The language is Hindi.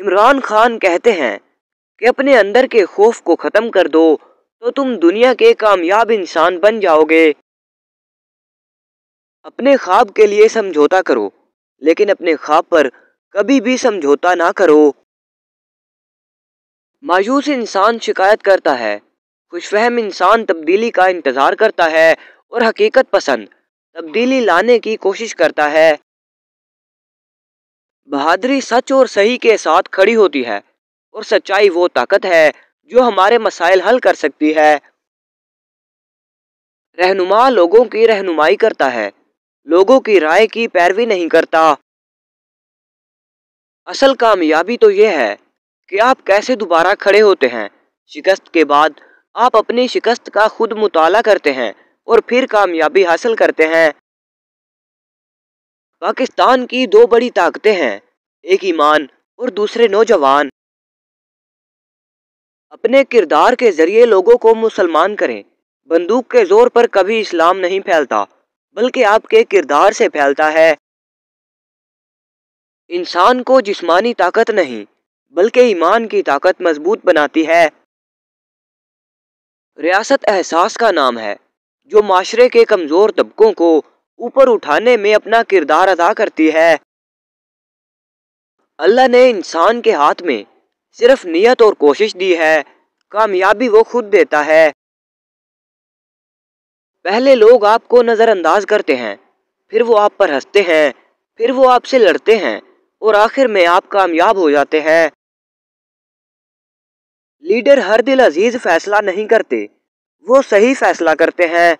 इमरान खान कहते हैं कि अपने अंदर के खौफ को ख़त्म कर दो तो तुम दुनिया के कामयाब इंसान बन जाओगे अपने ख्वाब के लिए समझौता करो लेकिन अपने ख्वाब पर कभी भी समझौता ना करो मायूस इंसान शिकायत करता है खुशफहम इंसान तब्दीली का इंतज़ार करता है और हकीकत पसंद तब्दीली लाने की कोशिश करता है बहादरी सच और सही के साथ खड़ी होती है और सच्चाई वो ताकत है जो हमारे मसाइल हल कर सकती है रहनुमा लोगों की रहनुमाई करता है लोगों की राय की पैरवी नहीं करता असल कामयाबी तो यह है कि आप कैसे दोबारा खड़े होते हैं शिकस्त के बाद आप अपनी शिकस्त का खुद मुताला करते हैं और फिर कामयाबी हासिल करते हैं पाकिस्तान की दो बड़ी ताकतें हैं एक ईमान और दूसरे नौजवान अपने किरदार के जरिए लोगों को मुसलमान करें बंदूक के जोर पर कभी इस्लाम नहीं फैलता बल्कि आपके किरदार से फैलता है इंसान को जिस्मानी ताकत नहीं बल्कि ईमान की ताकत मजबूत बनाती है रियासत एहसास का नाम है जो माशरे के कमज़ोर तबकों को ऊपर उठाने में अपना किरदार अदा करती है अल्लाह ने इंसान के हाथ में सिर्फ नियत और कोशिश दी है कामयाबी वो खुद देता है पहले लोग आपको नज़रअंदाज करते हैं फिर वो आप पर हंसते हैं फिर वो आपसे लड़ते हैं और आखिर में आप कामयाब हो जाते हैं लीडर हर दिल अजीज फैसला नहीं करते वो सही फैसला करते हैं